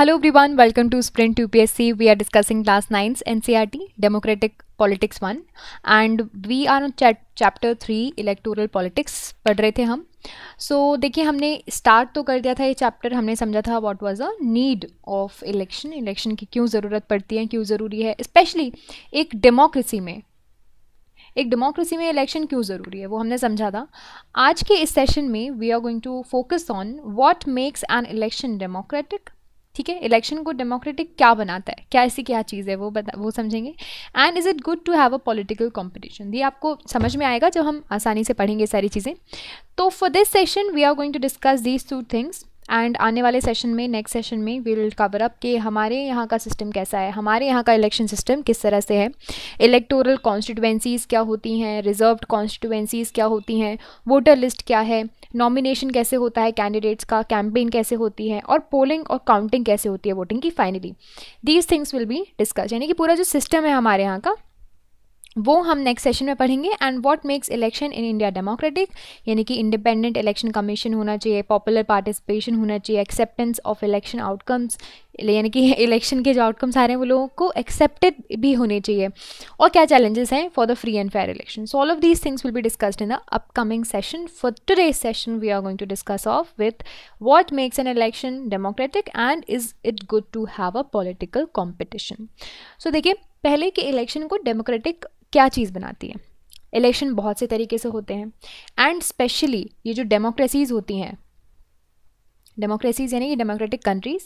Hello everyone welcome to sprint UPSC. We are discussing class 9's NCRT, e Democratic democratic politics one and we are chapter three electoral politics पढ़ रहे थे हम सो so, देखिए हमने start तो कर दिया था ये चैप्टर हमने समझा था what was a need of election election की क्यों ज़रूरत पड़ती है क्यों ज़रूरी है स्पेशली एक डेमोक्रेसी में एक डेमोक्रेसी में इलेक्शन क्यों ज़रूरी है वो हमने समझा था आज के इस सेशन में we are going to focus on what makes an election democratic ठीक है इलेक्शन को डेमोक्रेटिक क्या बनाता है क्या ऐसी क्या चीज़ है वो बता वो समझेंगे and is it good to have a political competition ये आपको समझ में आएगा जब हम आसानी से पढ़ेंगे सारी चीज़ें तो for this session we are going to discuss these two things and आने वाले सेशन में नेक्स्ट सेशन में वी विल कवर अप कि हमारे यहाँ का सिस्टम कैसा है हमारे यहाँ का इलेक्शन सिस्टम किस तरह से है इलेक्टोरल कॉन्स्टिट्यूंसीज़ क्या होती हैं रिजर्व कॉन्स्टिट्यूंसीज़ क्या होती हैं वोटर लिस्ट क्या है नॉमिनेशन कैसे होता है कैंडिडेट्स का कैंपेन कैसे होती है और पोलिंग और काउंटिंग कैसे होती है वोटिंग की finally these things will be discuss यानी कि पूरा जो सिस्टम है हमारे यहाँ का वो हम नेक्स्ट सेशन में पढ़ेंगे and what makes election in India democratic यानी कि इंडिपेंडेंट इलेक्शन कमीशन होना चाहिए पॉपुलर पार्टिसिपेशन होना चाहिए एक्सेप्टेंस ऑफ इलेक्शन आउटकम्स यानी कि इलेक्शन के जो आउटकम्स आ रहे हैं वो लोगों को एक्सेप्टेड भी होने चाहिए और क्या चैलेंजेस हैं for the free and fair election so all of these things will be discussed in the upcoming session for today session we are going to discuss of with what makes an election democratic and is it good to have a political competition so देखिए पहले के election को democratic क्या चीज़ बनाती है election बहुत से तरीके से होते हैं एंड स्पेशली ये जो डेमोक्रेसीज़ होती हैं डेमोक्रेसीज़ यानी कि डेमोक्रेटिक कंट्रीज़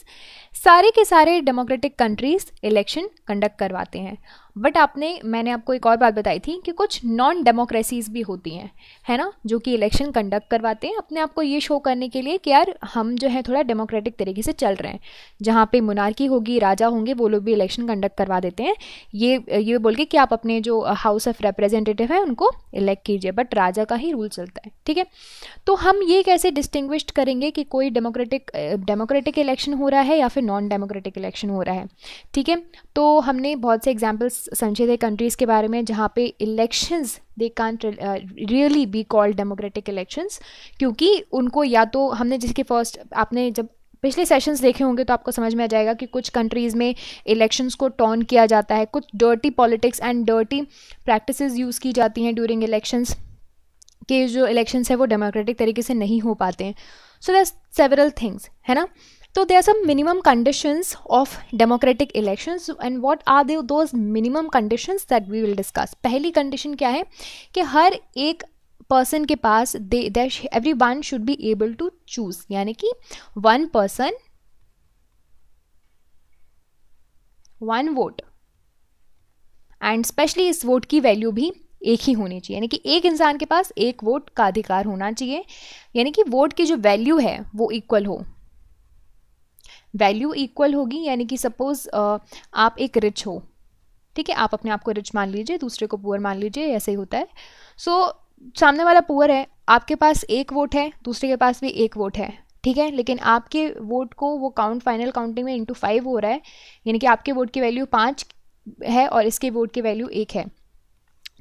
सारे के सारे डेमोक्रेटिक कंट्रीज़ इलेक्शन कंडक्ट करवाते हैं बट आपने मैंने आपको एक और बात बताई थी कि कुछ नॉन डेमोक्रेसीज़ भी होती हैं है ना जो कि इलेक्शन कंडक्ट करवाते हैं अपने आप को ये शो करने के लिए कि यार हम जो है थोड़ा डेमोक्रेटिक तरीके से चल रहे हैं जहाँ पे मुनारकी होगी राजा होंगे वो लोग भी इलेक्शन कंडक्ट करवा देते हैं ये ये बोल के कि आप अपने जो हाउस ऑफ रिप्रेजेंटेटिव है उनको इलेक्ट कीजिए बट राजा का ही रूल चलता है ठीक है तो हम ये कैसे डिस्टिंग्विश करेंगे कि कोई डेमोक्रेटिक डेमोक्रेटिक इलेक्शन हो रहा है या फिर नॉन डेमोक्रेटिक इलेक्शन हो रहा है ठीक है तो हमने बहुत से एग्जाम्पल्स संचय कंट्रीज़ के बारे में जहाँ पे elections they can't really be called democratic elections क्योंकि उनको या तो हमने जिसके फर्स्ट आपने जब पिछले सेशंस देखे होंगे तो आपको समझ में आ जाएगा कि कुछ कंट्रीज़ में इलेक्शंस को टॉन किया जाता है कुछ dirty politics and dirty practice use की जाती हैं ड्यूरिंग इलेक्शंस के जो इलेक्शंस है वो डेमोक्रेटिक तरीके से नहीं हो पाते हैं सो दैट सेवरल थिंग्स है ना तो they are some minimum condition of democratic elections and what are they those minimum conditions that we will discuss पहली कंडीशन क्या है कि हर एक पर्सन के पास दे देश everyone should be able to choose यानी कि one person one vote and specially इस वोट की वैल्यू भी एक ही होनी चाहिए यानी कि एक इंसान के पास एक वोट का अधिकार होना चाहिए यानी कि वोट की जो वैल्यू है वो इक्वल हो वैल्यू इक्वल होगी यानी कि सपोज आप एक रिच हो ठीक है आप अपने आप को रिच मान लीजिए दूसरे को पुअर मान लीजिए ऐसे ही होता है सो so, सामने वाला पुअर है आपके पास एक वोट है दूसरे के पास भी एक वोट है ठीक है लेकिन आपके वोट को वो काउंट फाइनल काउंटिंग में इंटू फाइव हो रहा है यानी कि आपके वोट की वैल्यू पाँच है और इसके वोट की वैल्यू एक है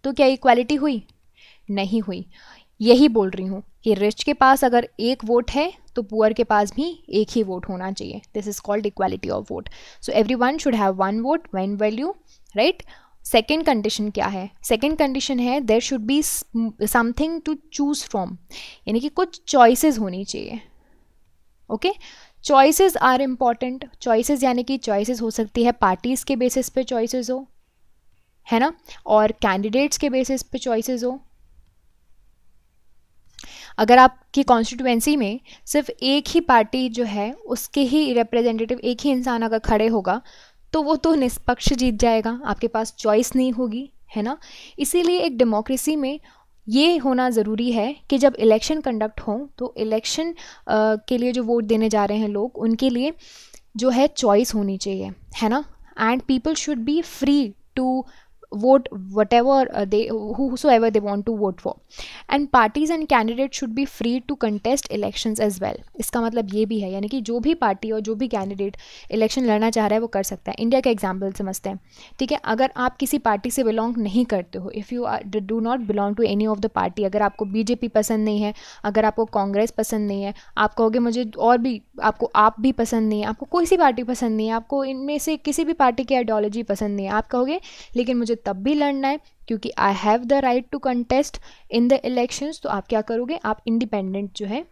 तो क्या इक्वालिटी हुई नहीं हुई यही बोल रही हूँ कि रिच के पास अगर एक वोट है तो पुअर के पास भी एक ही वोट होना चाहिए this is called equality of vote so everyone should have one vote one value right second condition क्या है सेकेंड कंडीशन है there should be something to choose from यानी कि कुछ चॉइसेस होनी चाहिए okay choices are important choices यानी कि चॉइसेस हो सकती है पार्टीज़ के बेसिस पे चॉइसेस हो है ना और कैंडिडेट्स के बेसिस पे चॉइसेस हो अगर आपकी कॉन्स्टिट्यूएंसी में सिर्फ एक ही पार्टी जो है उसके ही रिप्रेजेंटेटिव एक ही इंसान अगर खड़े होगा तो वो तो निष्पक्ष जीत जाएगा आपके पास चॉइस नहीं होगी है ना इसीलिए एक डेमोक्रेसी में ये होना ज़रूरी है कि जब इलेक्शन कंडक्ट हों तो इलेक्शन के लिए जो वोट देने जा रहे हैं लोग उनके लिए जो है चॉइस होनी चाहिए है ना and people should be free to vote whatever uh, they whosoever they want to vote for and parties and candidates should be free to contest elections as well इसका मतलब ये भी है यानी कि जो भी पार्टी और जो भी कैंडिडेट इलेक्शन लड़ना चाह रहा है वो कर सकता है इंडिया का एग्जाम्पल समझते हैं ठीक है अगर आप किसी पार्टी से बिलोंग नहीं करते हो if you do not belong to any of the party अगर आपको बीजेपी पसंद नहीं है अगर आपको कांग्रेस पसंद नहीं है आप कहोगे मुझे और भी आपको आप भी पसंद नहीं है आपको कोई सी पार्टी पसंद नहीं है आपको इनमें से किसी भी पार्टी की आइडियोलॉजी पसंद नहीं है आप कहोगे लेकिन मुझे तब भी लड़ना है क्योंकि I have the right to contest in the elections तो आप क्या करोगे आप इंडिपेंडेंट जो है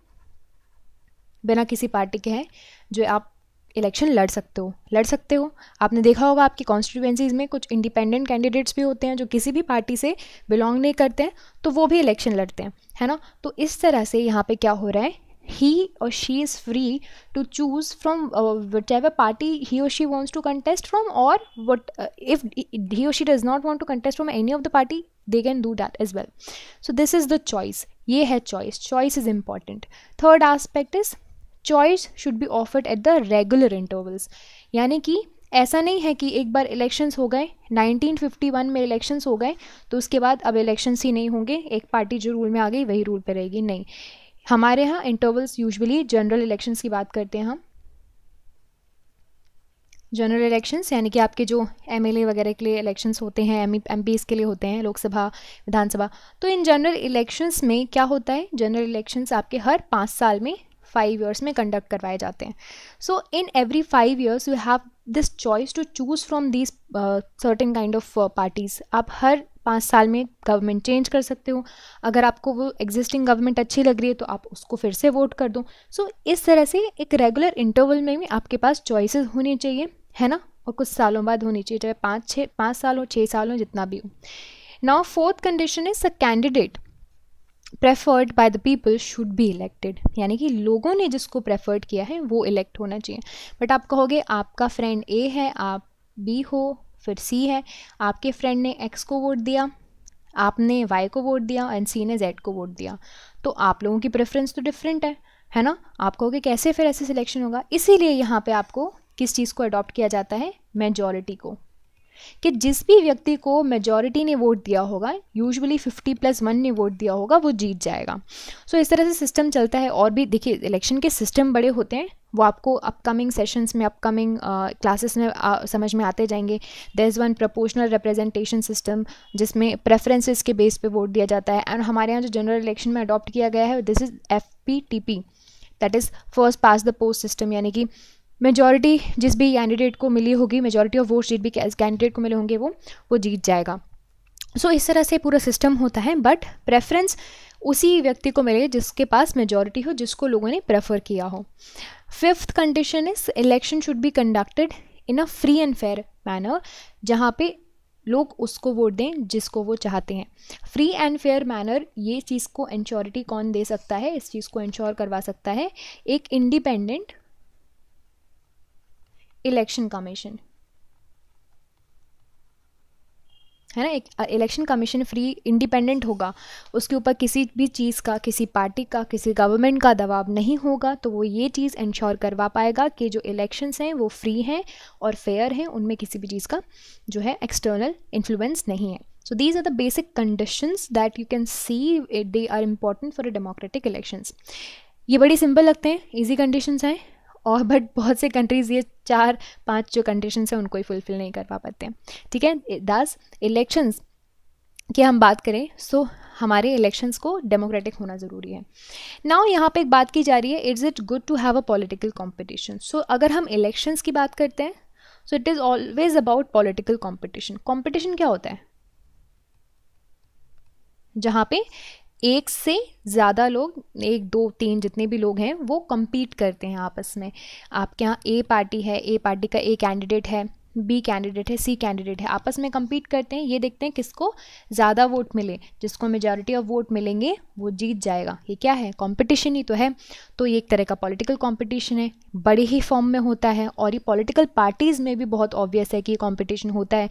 बिना किसी पार्टी के हैं जो आप इलेक्शन लड़ सकते हो लड़ सकते हो आपने देखा होगा आपकी कॉन्स्टिट्यूएंसीज में कुछ इंडिपेंडेंट कैंडिडेट्स भी होते हैं जो किसी भी पार्टी से बिलोंग नहीं करते हैं तो वो भी इलेक्शन लड़ते हैं है ना तो इस तरह से यहाँ पे क्या हो रहा है he or she is free to choose from uh, whichever party he or she wants to contest from or what uh, if he or she does not want to contest from any of the party they can do that as well so this is the choice ye hai choice choice is important third aspect is choice should be offered at the regular intervals yani ki ऐसा नहीं है कि एक बार elections हो गए 1951 में elections हो गए तो उसके बाद अब इलेक्शंस ही नहीं होंगे एक पार्टी जो रूल में आ गई वही रूल पे रहेगी नहीं हमारे यहाँ इंटरवल्स यूजुअली जनरल इलेक्शंस की बात करते हैं हम जनरल इलेक्शंस यानी कि आपके जो एम वगैरह के लिए इलेक्शंस होते हैं एम एम e, के लिए होते हैं लोकसभा विधानसभा तो इन जनरल इलेक्शंस में क्या होता है जनरल इलेक्शंस आपके हर पाँच साल में फाइव ईयर्स में कंडक्ट करवाए जाते हैं so in every five years you have this choice to choose from these certain kind of parties आप हर पाँच साल में गवर्नमेंट चेंज कर सकते हो अगर आपको वो एग्जिस्टिंग गवर्नमेंट अच्छी लग रही है तो आप उसको फिर से वोट कर दो सो so, इस तरह से एक रेगुलर इंटरवल में भी आपके पास चॉइसेस होनी चाहिए है ना और कुछ सालों बाद होनी चाहिए चाहे पाँच छः पाँच साल हो छः साल हो जितना भी हो now fourth condition is a candidate preferred by the people should be elected यानी कि लोगों ने जिसको प्रेफर्ड किया है वो इलेक्ट होना चाहिए बट आप कहोगे आपका फ्रेंड ए है आप बी हो फिर सी है आपके फ्रेंड ने एक्स को वोट दिया आपने वाई को वोट दिया एंड सी ने जेड को वोट दिया तो आप लोगों की प्रेफरेंस तो डिफरेंट है है ना आप कहोगे कैसे फिर ऐसे सिलेक्शन होगा इसीलिए यहाँ पे आपको किस चीज़ को अडॉप्ट किया जाता है मेजॉरिटी को कि जिस भी व्यक्ति को मेजॉरिटी ने वोट दिया होगा यूजुअली फिफ्टी प्लस वन ने वोट दिया होगा वो जीत जाएगा सो so, इस तरह से सिस्टम चलता है और भी देखिए इलेक्शन के सिस्टम बड़े होते हैं वो आपको अपकमिंग सेशंस में अपकमिंग क्लासेस uh, में uh, समझ में आते जाएंगे there is one proportional representation system जिसमें प्रेफरेंसेस के बेस पे वोट दिया जाता है एंड हमारे यहाँ जो जनरल इलेक्शन में अडॉप्ट किया गया है this is F P T P that is first past the post system यानी कि मेजॉरिटी जिस भी कैंडिडेट को मिली होगी मेजॉरिटी ऑफ वोट जिस भी कैंडिडेट को मिले होंगे वो वो जीत जाएगा सो so, इस तरह से पूरा सिस्टम होता है बट प्रेफरेंस उसी व्यक्ति को मिले जिसके पास मेजॉरिटी हो जिसको लोगों ने प्रेफर किया हो fifth condition is election should be conducted in a free and fair manner जहाँ पे लोग उसको वोट दें जिसको वो चाहते हैं फ्री एंड फेयर मैनर ये चीज़ को इंश्योरिटी कौन दे सकता है इस चीज़ को इंश्योर करवा सकता है एक इंडिपेंडेंट इलेक्शन कमीशन है ना एक इलेक्शन कमीशन फ्री इंडिपेंडेंट होगा उसके ऊपर किसी भी चीज़ का किसी पार्टी का किसी गवर्नमेंट का दबाव नहीं होगा तो वो ये चीज़ इंश्योर करवा पाएगा कि जो इलेक्शंस हैं वो फ्री हैं और फेयर हैं उनमें किसी भी चीज़ का जो है एक्सटर्नल इन्फ्लुएंस नहीं है so these are the basic conditions that you can see they are important for a democratic elections ये बड़ी सिंपल लगते हैं ईजी कंडीशंस हैं और बट बहुत से कंट्रीज़ ये चार पांच जो कंडीशन है उनको ही फुलफिल नहीं करवा पाते हैं ठीक है दस इलेक्शंस की हम बात करें सो हमारे इलेक्शंस को डेमोक्रेटिक होना ज़रूरी है नाउ यहाँ पे एक बात की जा रही है it's it good to have a political competition so अगर हम इलेक्शंस की बात करते हैं so it is always about political competition competition क्या होता है जहाँ पे एक से ज़्यादा लोग एक दो तीन जितने भी लोग हैं वो कम्पीट करते हैं आपस में आपके यहाँ ए पार्टी है ए पार्टी का ए कैंडिडेट है बी कैंडिडेट है सी कैंडिडेट है आपस में कम्पीट करते हैं ये देखते हैं किसको ज़्यादा वोट मिले जिसको मेजॉरिटी ऑफ वोट मिलेंगे वो जीत जाएगा ये क्या है कंपटीशन ही तो है तो ये एक तरह का पॉलिटिकल कंपटीशन है बड़े ही फॉर्म में होता है और ये पॉलिटिकल पार्टीज़ में भी बहुत ऑब्वियस है कि ये कॉम्पिटिशन होता है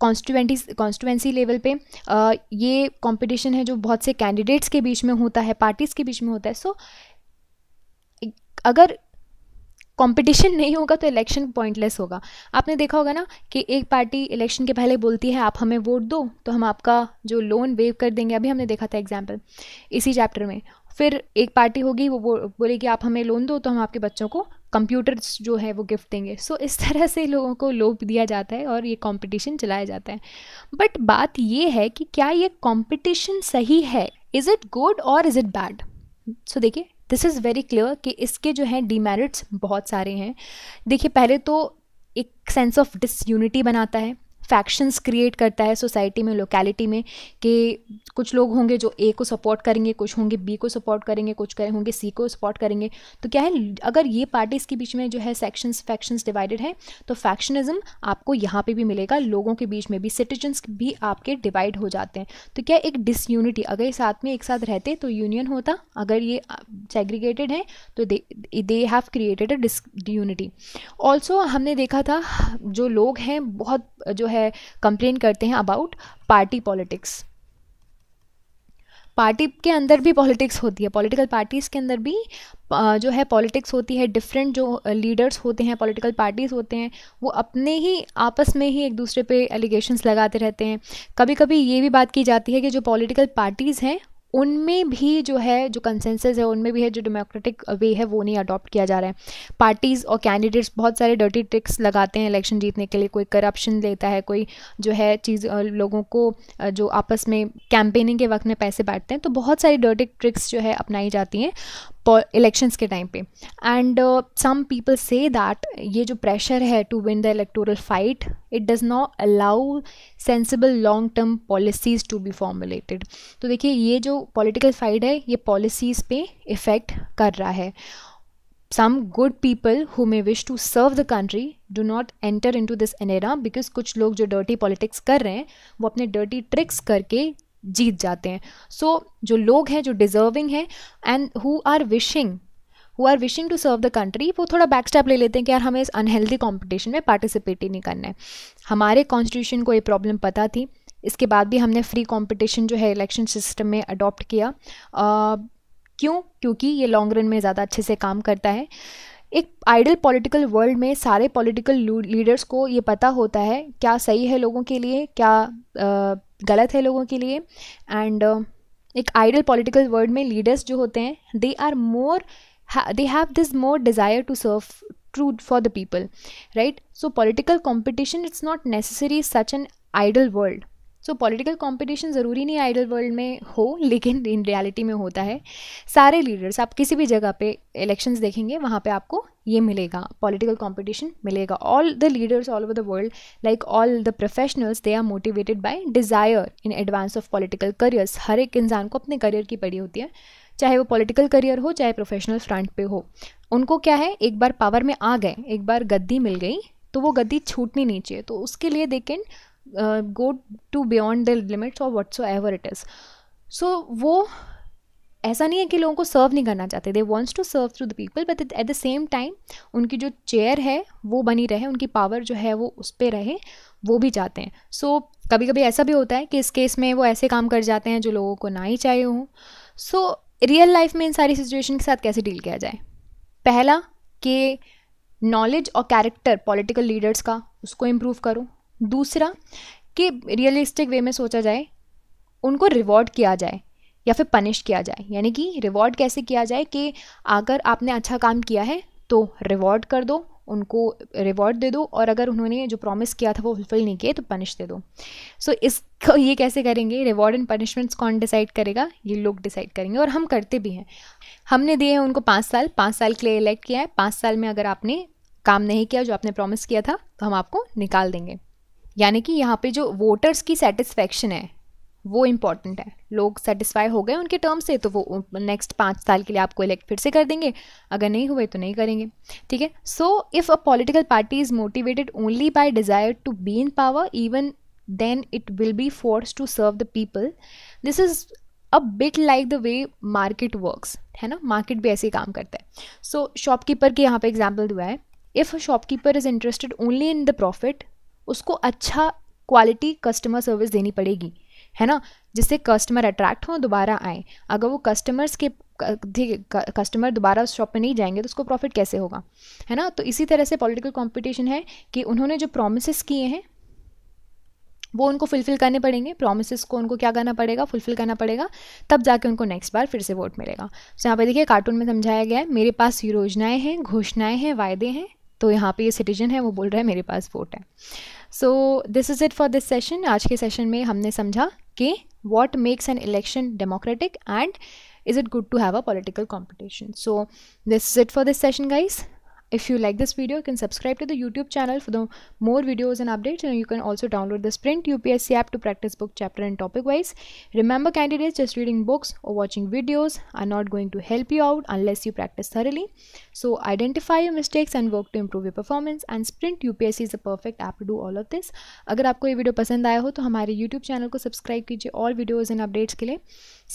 कॉन्स्टिटेंटी कॉन्स्टिटेंसी लेवल पे आ, ये कंपटीशन है जो बहुत से कैंडिडेट्स के बीच में होता है पार्टीज़ के बीच में होता है सो so, अगर कंपटीशन नहीं होगा तो इलेक्शन पॉइंटलेस होगा आपने देखा होगा ना कि एक पार्टी इलेक्शन के पहले बोलती है आप हमें वोट दो तो हम आपका जो लोन वेव कर देंगे अभी हमने देखा था एग्जाम्पल इसी चैप्टर में फिर एक पार्टी होगी वो बोलेगी आप हमें लोन दो तो हम आपके बच्चों को कंप्यूटर्स जो है वो गिफ्ट देंगे सो so, इस तरह से लोगों को लोभ दिया जाता है और ये कंपटीशन चलाया जाता है बट बात ये है कि क्या ये कंपटीशन सही है इज़ इट गुड और इज़ इट बैड सो देखिए दिस इज़ वेरी क्लियर कि इसके जो हैं डीमेरिट्स बहुत सारे हैं देखिए पहले तो एक सेंस ऑफ डिसयूनिटी बनाता है फैक्शंस क्रिएट करता है सोसाइटी में लोकेलिटी में कि कुछ लोग होंगे जो ए को सपोर्ट करेंगे कुछ होंगे बी को सपोर्ट करेंगे कुछ करें होंगे सी को सपोर्ट करेंगे तो क्या है अगर ये पार्टीज़ के बीच में जो है सेक्शंस फैक्शंस डिवाइडेड हैं तो फैक्शनिज्म आपको यहाँ पे भी मिलेगा लोगों के बीच में भी सिटीजन्स भी आपके डिवाइड हो जाते हैं तो क्या एक डिसयूनिटी अगर ये साथ में एक साथ रहते तो यूनियन होता अगर ये सेग्रीगेटेड है तो they have created a disunity also हमने देखा था जो लोग हैं बहुत जो है कंप्लेन करते हैं अबाउट पार्टी पॉलिटिक्स पार्टी के अंदर भी पॉलिटिक्स होती है पॉलिटिकल पार्टीज़ के अंदर भी जो है पॉलिटिक्स होती है डिफरेंट जो लीडर्स होते हैं पॉलिटिकल पार्टीज़ होते हैं वो अपने ही आपस में ही एक दूसरे पे एलिगेशंस लगाते रहते हैं कभी कभी ये भी बात की जाती है कि जो पॉलिटिकल पार्टीज़ हैं उनमें भी जो है जो कंसेंसस है उनमें भी है जो डेमोक्रेटिक वे है वो नहीं अडॉप्ट किया जा रहा है पार्टीज़ और कैंडिडेट्स बहुत सारे डर्टी ट्रिक्स लगाते हैं इलेक्शन जीतने के लिए कोई करप्शन लेता है कोई जो है चीज़ लोगों को जो आपस में कैंपेनिंग के वक्त में पैसे बांटते हैं तो बहुत सारी डर्टी ट्रिक्स जो है अपनाई जाती हैं इलेक्शंस के टाइम पे and some people say that ये जो प्रेशर है to win the electoral fight it does not allow sensible long term policies to be formulated तो देखिए ये जो पॉलिटिकल फाइट है ये पॉलिसीज़ पे इफ़ेक्ट कर रहा है some good people who may wish to serve the country do not enter into this एनेरा बिकॉज कुछ लोग जो डर्टी पॉलिटिक्स कर रहे हैं वो अपने डर्टी ट्रिक्स करके जीत जाते हैं सो so, जो लोग हैं जो डिजर्विंग हैं and who are wishing who are wishing to serve the country वो थोड़ा बैक स्टेप ले लेते हैं कि यार हमें इस अनहेल्दी कॉम्पिटिशन में पार्टिसिपेट ही नहीं करना है हमारे कॉन्स्टिट्यूशन को ये प्रॉब्लम पता थी इसके बाद भी हमने फ्री कॉम्पिटिशन जो है इलेक्शन सिस्टम में अडॉप्ट किया uh, क्यों क्योंकि ये लॉन्ग रन में ज़्यादा अच्छे से काम करता है एक आइडल पॉलिटिकल वर्ल्ड में सारे पॉलिटिकल लीडर्स को ये पता होता है क्या सही है लोगों के लिए क्या आ, गलत है लोगों के लिए एंड uh, एक आइडल पॉलिटिकल वर्ल्ड में लीडर्स जो होते हैं they are more they have this more desire to serve true for the people right so political competition it's not necessary such an ideal world so political competition ज़रूरी नहीं idol world में हो लेकिन in reality में होता है सारे leaders आप किसी भी जगह पे इलेक्शंस देखेंगे वहाँ पे आपको ये मिलेगा पॉलिटिकल कंपटीशन मिलेगा all the leaders all over the world like all the professionals they are motivated by desire in advance of political careers हर एक इंसान को अपने करियर की पड़ी होती है चाहे वो पॉलिटिकल करियर हो चाहे प्रोफेशनल फ्रंट पे हो उनको क्या है एक बार पावर में आ गए एक बार गद्दी मिल गई तो वो गद्दी छूटनी नहीं चाहिए तो उसके लिए they can go to beyond the limits और or ever it is so वो ऐसा नहीं है कि लोगों को सर्व नहीं करना चाहते they wants to serve through the people but at the same time उनकी जो चेयर है वो बनी रहे उनकी पावर जो है वो उस पर रहे वो भी चाहते हैं सो so, कभी कभी ऐसा भी होता है कि इस केस में वो ऐसे काम कर जाते हैं जो लोगों को ना ही चाहिए हों सो रियल लाइफ में इन सारी सिचुएशन के साथ कैसे डील किया जाए पहला कि नॉलेज और कैरेक्टर पॉलिटिकल लीडर्स का उसको इम्प्रूव करो दूसरा कि रियलिस्टिक वे में सोचा जाए उनको रिवॉर्ड किया जाए या फिर पनिश किया जाए यानी कि रिवॉर्ड कैसे किया जाए कि अगर आपने अच्छा काम किया है तो रिवॉर्ड कर दो उनको रिवॉर्ड दे दो और अगर उन्होंने जो प्रॉमिस किया था वो फुलफिल नहीं किए तो पनिश दे दो सो so, इसको ये कैसे करेंगे रिवॉर्ड एंड पनिशमेंट्स कौन डिसाइड करेगा ये लोग डिसाइड करेंगे और हम करते भी हैं हमने दिए हैं उनको पाँच साल पाँच साल के लिए इलेक्ट किया है पाँच साल में अगर आपने काम नहीं किया जो आपने प्रॉमिस किया था तो हम आपको निकाल देंगे यानी कि यहाँ पे जो वोटर्स की सेटिस्फेक्शन है वो इम्पॉर्टेंट है लोग सेटिस्फाई हो गए उनके टर्म्स से तो वो नेक्स्ट पाँच साल के लिए आपको इलेक्ट फिर से कर देंगे अगर नहीं हुए तो नहीं करेंगे ठीक है so if a political party is motivated only by desire to be in power even then it will be force to serve the people this is a bit like the way market works है ना market भी ऐसे ही काम करता है सो so, shopkeeper के यहाँ पे एग्जाम्पल दुआ है if a shopkeeper is interested only in the profit उसको अच्छा क्वालिटी कस्टमर सर्विस देनी पड़ेगी है ना जिससे कस्टमर अट्रैक्ट हों दोबारा आए अगर वो कस्टमर्स के कस्टमर दोबारा उस शॉप पे नहीं जाएंगे तो उसको प्रॉफिट कैसे होगा है ना तो इसी तरह से पॉलिटिकल कंपटीशन है कि उन्होंने जो प्रोमिस किए हैं वो उनको फुलफ़िल करने पड़ेंगे प्रोमिस को उनको क्या करना पड़ेगा फुलफ़िल करना पड़ेगा तब जाके उनको नेक्स्ट बार फिर से वोट मिलेगा तो यहाँ पर देखिए कार्टून में समझाया गया है मेरे पास योजनाएँ हैं घोषणाएँ हैं वायदे हैं तो यहाँ पे ये सिटीजन है वो बोल रहा है मेरे पास वोट है so this is it for this session आज के सेशन में हमने समझा कि what makes an election democratic and is it good to have a political competition so this is it for this session guys If you like this video, you can subscribe to the YouTube channel for the more videos and updates and you can also download the Sprint UPSC app to practice book chapter and topic wise. Remember candidates, just reading books or watching videos are not going to help you out unless you practice thoroughly. So identify your mistakes and work to improve your performance and Sprint UPSC is a perfect app to do all of this. agar aapko ye video pasand aaya ho to hamare YouTube channel ko subscribe kijiye all videos and updates ke liye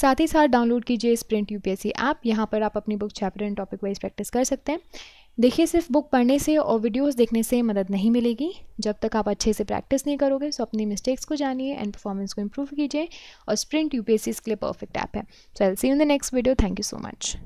साथ ही साथ download कीजिए sprint UPSC app यहाँ पर आप अपनी book chapter and topic wise practice कर सकते हैं देखिए सिर्फ बुक पढ़ने से और वीडियोस देखने से मदद नहीं मिलेगी जब तक आप अच्छे से प्रैक्टिस नहीं करोगे सो तो अपनी मिस्टेक्स को जानिए एंड परफॉर्मेंस को इम्प्रूव कीजिए और स्प्रिंट यूपीएससी के लिए परफेक्ट ऐप है so I'll see in the next video thank you so much